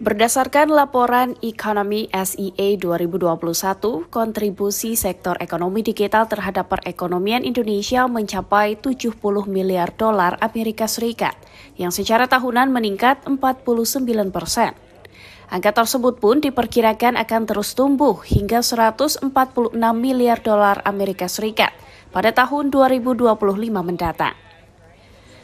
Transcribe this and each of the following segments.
Berdasarkan laporan Ekonomi SEA 2021, kontribusi sektor ekonomi digital terhadap perekonomian Indonesia mencapai 70 miliar dolar Amerika Serikat, yang secara tahunan meningkat 49 persen. Angka tersebut pun diperkirakan akan terus tumbuh hingga 146 miliar dolar Amerika Serikat pada tahun 2025 mendatang.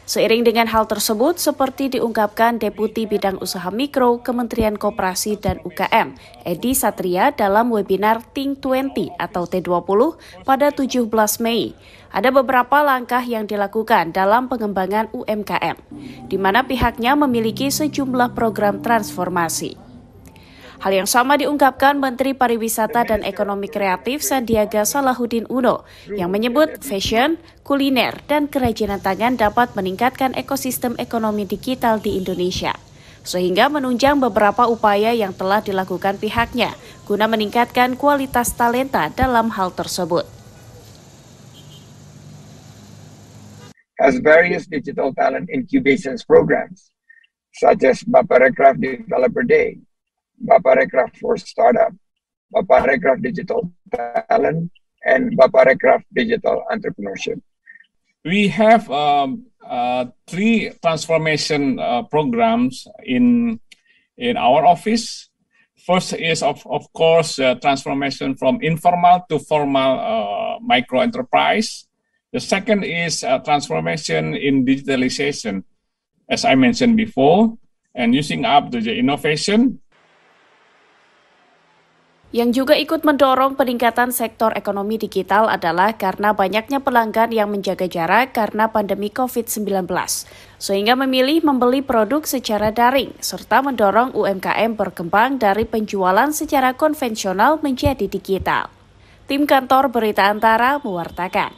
Seiring dengan hal tersebut, seperti diungkapkan Deputi Bidang Usaha Mikro Kementerian Koperasi dan UKM, Edi Satria dalam webinar Think 20 atau T20 pada 17 Mei. Ada beberapa langkah yang dilakukan dalam pengembangan UMKM, di mana pihaknya memiliki sejumlah program transformasi. Hal yang sama diungkapkan Menteri Pariwisata dan Ekonomi Kreatif Sandiaga Salahuddin Uno yang menyebut fashion, kuliner, dan kerajinan tangan dapat meningkatkan ekosistem ekonomi digital di Indonesia sehingga menunjang beberapa upaya yang telah dilakukan pihaknya guna meningkatkan kualitas talenta dalam hal tersebut. As various digital talent incubations programs, such as Developer Day, Baparecraft for Startup, Baparecraft Digital Talent, and Baparecraft Digital Entrepreneurship. We have um, uh, three transformation uh, programs in in our office. First is of of course uh, transformation from informal to formal uh, micro enterprise. The second is uh, transformation in digitalization, as I mentioned before, and using up the innovation Yang juga ikut mendorong peningkatan sektor ekonomi digital adalah karena banyaknya pelanggan yang menjaga jarak karena pandemi COVID-19, sehingga memilih membeli produk secara daring, serta mendorong UMKM berkembang dari penjualan secara konvensional menjadi digital. Tim kantor Berita Antara mewartakan.